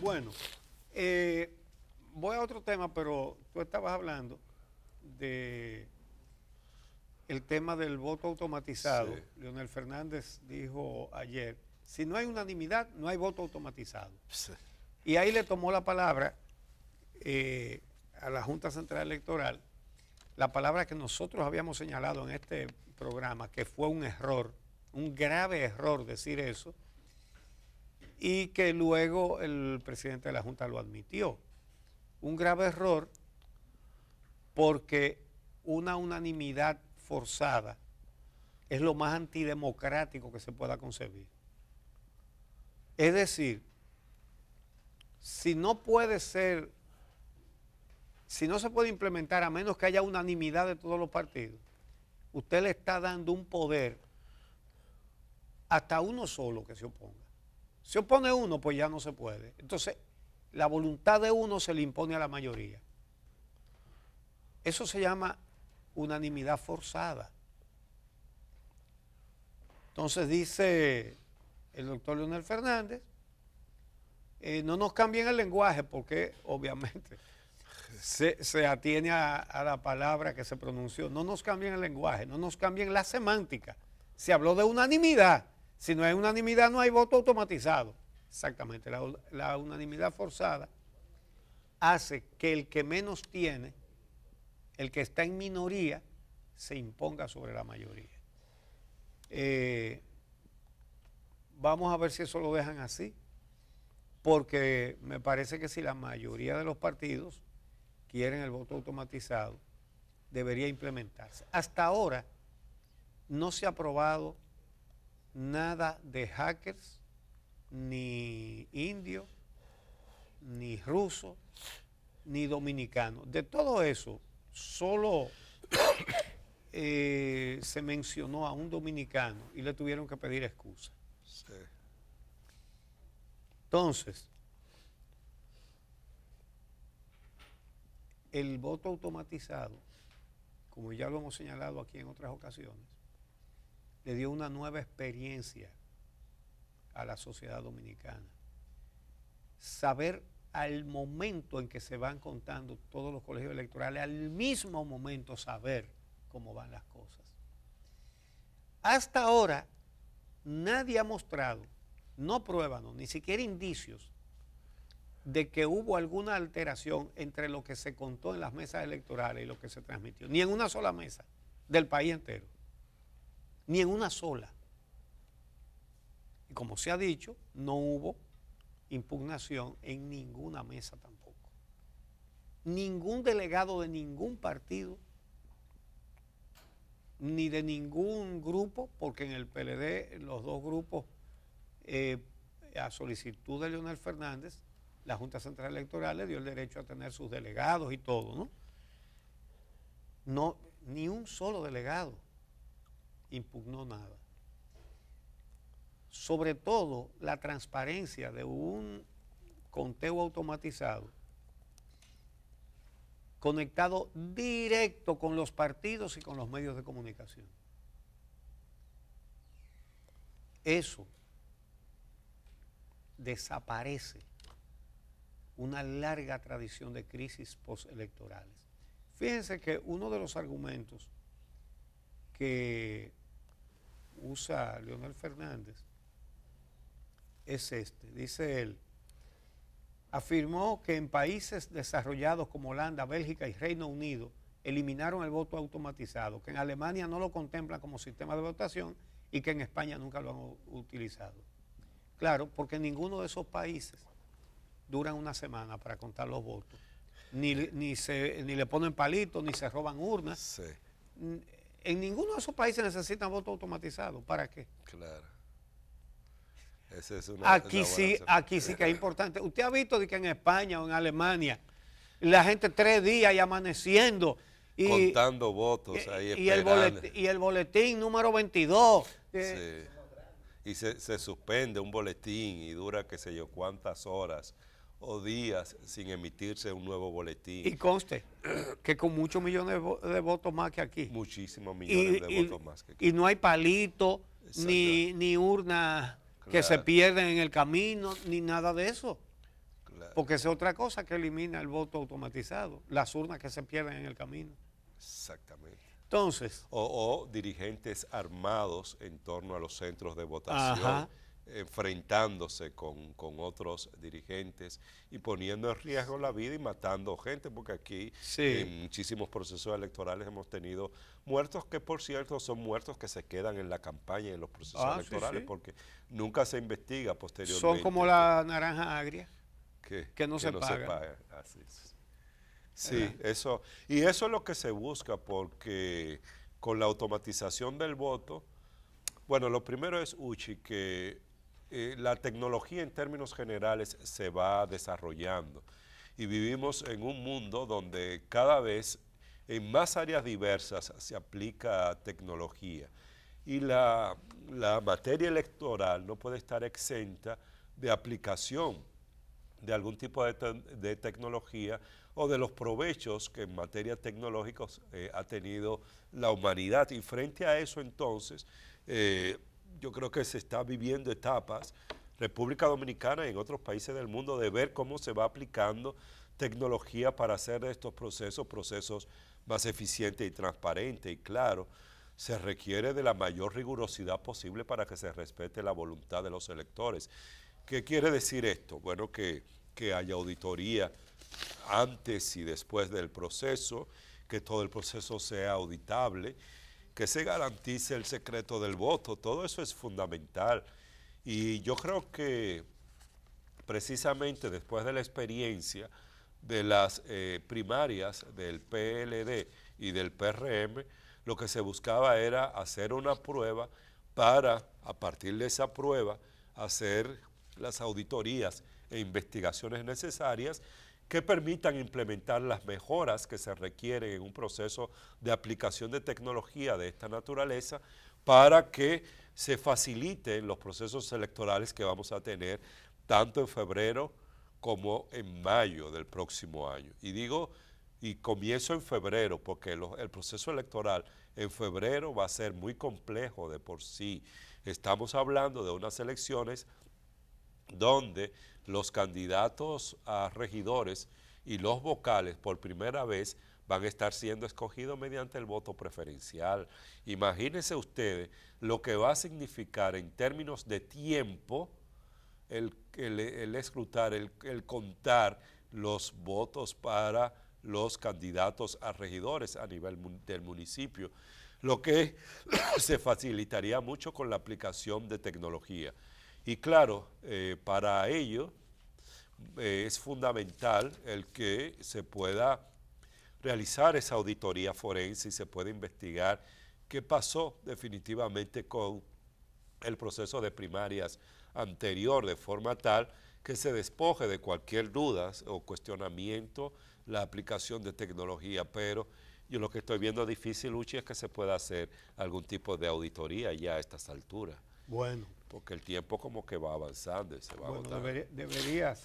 Bueno, eh, voy a otro tema, pero tú estabas hablando del tema del voto automatizado. Leonel Fernández dijo ayer, si no hay unanimidad, no hay voto automatizado. Y ahí le tomó la palabra eh, a la Junta Central Electoral, la palabra que nosotros habíamos señalado en este programa, que fue un error, un grave error decir eso, y que luego el presidente de la Junta lo admitió. Un grave error porque una unanimidad forzada es lo más antidemocrático que se pueda concebir. Es decir, si no puede ser, si no se puede implementar a menos que haya unanimidad de todos los partidos, usted le está dando un poder hasta uno solo que se oponga. Se opone uno, pues ya no se puede. Entonces, la voluntad de uno se le impone a la mayoría. Eso se llama unanimidad forzada. Entonces dice el doctor Leonel Fernández, eh, no nos cambien el lenguaje porque obviamente se, atiene a, la palabra que se pronunció. No nos cambien el lenguaje, no nos cambien la semántica. Se habló de unanimidad. Si no hay unanimidad, no hay voto automatizado. Exactamente, la, unanimidad forzada hace que el que menos tiene, el que está en minoría, se imponga sobre la mayoría. Eh, vamos a ver si eso lo dejan así, porque me parece que si la mayoría de los partidos quieren el voto automatizado, debería implementarse. Hasta ahora no se ha aprobado nada de hackers, ni indio, ni ruso, ni dominicano. De todo eso, solo eh, se mencionó a un dominicano y le tuvieron que pedir excusa. Entonces, el voto automatizado, como ya lo hemos señalado aquí en otras ocasiones, le dio una nueva experiencia a la sociedad dominicana. Saber al momento en que se van contando todos los colegios electorales, al mismo momento saber cómo van las cosas. Hasta ahora nadie ha mostrado, no prueban, ni siquiera indicios de que hubo alguna alteración entre lo que se contó en las mesas electorales y lo que se transmitió, ni en una sola mesa del país entero ni en una sola. Y como se ha dicho, no hubo impugnación en ninguna mesa tampoco. Ningún delegado de ningún partido, ni de ningún grupo, porque en el PLD los dos grupos, eh, a solicitud de Leonel Fernández, la Junta Central Electoral le dio el derecho a tener sus delegados y todo, No, ni un solo delegado impugnó nada. Sobre todo la transparencia de un conteo automatizado conectado directo con los partidos y con los medios de comunicación. Eso desaparece una larga tradición de crisis postelectorales. Fíjense que uno de los argumentos que usa Leonel Fernández es este. Dice él, afirmó que en países desarrollados como Holanda, Bélgica y Reino Unido eliminaron el voto automatizado, que en Alemania no lo contemplan como sistema de votación y que en España nunca lo han utilizado. Claro, porque ninguno de esos países duran una semana para contar los votos. Ni, se, ni le ponen palitos, ni se roban urnas. En ninguno de esos países necesitan voto automatizado. ¿Para qué? Claro. Esa es una, aquí, sí, aquí sí que es importante. Usted ha visto que en España o en Alemania la gente tres días y amaneciendo. Y, Contando votos ahí y el, boletín, y el boletín número 22. Eh, sí. Y se, se suspende un boletín y dura qué sé yo cuántas horas o días sin emitirse un nuevo boletín. Y conste que con muchos millones de, votos más que aquí. Muchísimos millones de votos más que aquí. Y no hay palito, ni, ni urnas que se pierden en el camino, ni nada de eso. Porque es otra cosa que elimina el voto automatizado, las urnas que se pierden en el camino. Exactamente. Entonces. O, dirigentes armados en torno a los centros de votación enfrentándose con, otros dirigentes y poniendo en riesgo la vida y matando gente, porque aquí en muchísimos procesos electorales hemos tenido muertos que, por cierto, son muertos que se quedan en la campaña y en los procesos ah, electorales, porque nunca se investiga posteriormente. Son como la naranja agria, que, no, se, paga. Sí, eso, y eso es lo que se busca, porque con la automatización del voto, bueno, lo primero es, Uchi, que eh, la tecnología en términos generales se va desarrollando y vivimos en un mundo donde cada vez en más áreas diversas se aplica tecnología y la, materia electoral no puede estar exenta de aplicación de algún tipo de, tecnología o de los provechos que en materia tecnológica eh, ha tenido la humanidad. Y frente a eso entonces, eh, yo creo que se está viviendo etapas, República Dominicana y en otros países del mundo, de ver cómo se va aplicando tecnología para hacer estos procesos procesos más eficientes y transparentes y claro, se requiere de la mayor rigurosidad posible para que se respete la voluntad de los electores. ¿Qué quiere decir esto? Bueno, que, que haya auditoría antes y después del proceso, que todo el proceso sea auditable, que se garantice el secreto del voto, todo eso es fundamental. Y yo creo que precisamente después de la experiencia de las eh, primarias del PLD y del PRM, lo que se buscaba era hacer una prueba para, a partir de esa prueba, hacer las auditorías e investigaciones necesarias que permitan implementar las mejoras que se requieren en un proceso de aplicación de tecnología de esta naturaleza para que se faciliten los procesos electorales que vamos a tener tanto en febrero como en mayo del próximo año. Y digo, y comienzo en febrero, porque el proceso electoral en febrero va a ser muy complejo de por sí. Estamos hablando de unas elecciones donde los candidatos a regidores y los vocales por primera vez van a estar siendo escogidos mediante el voto preferencial. Imagínense ustedes lo que va a significar en términos de tiempo el, escrutar, el contar los votos para los candidatos a regidores a nivel del municipio, lo que se facilitaría mucho con la aplicación de tecnología. Y claro, eh, para ello eh, es fundamental el que se pueda realizar esa auditoría forense y se pueda investigar qué pasó definitivamente con el proceso de primarias anterior de forma tal que se despoje de cualquier duda o cuestionamiento la aplicación de tecnología, pero yo lo que estoy viendo difícil, Luchi, es que se pueda hacer algún tipo de auditoría ya a estas alturas. Bueno, porque el tiempo como que va avanzando y se va a Debería, debería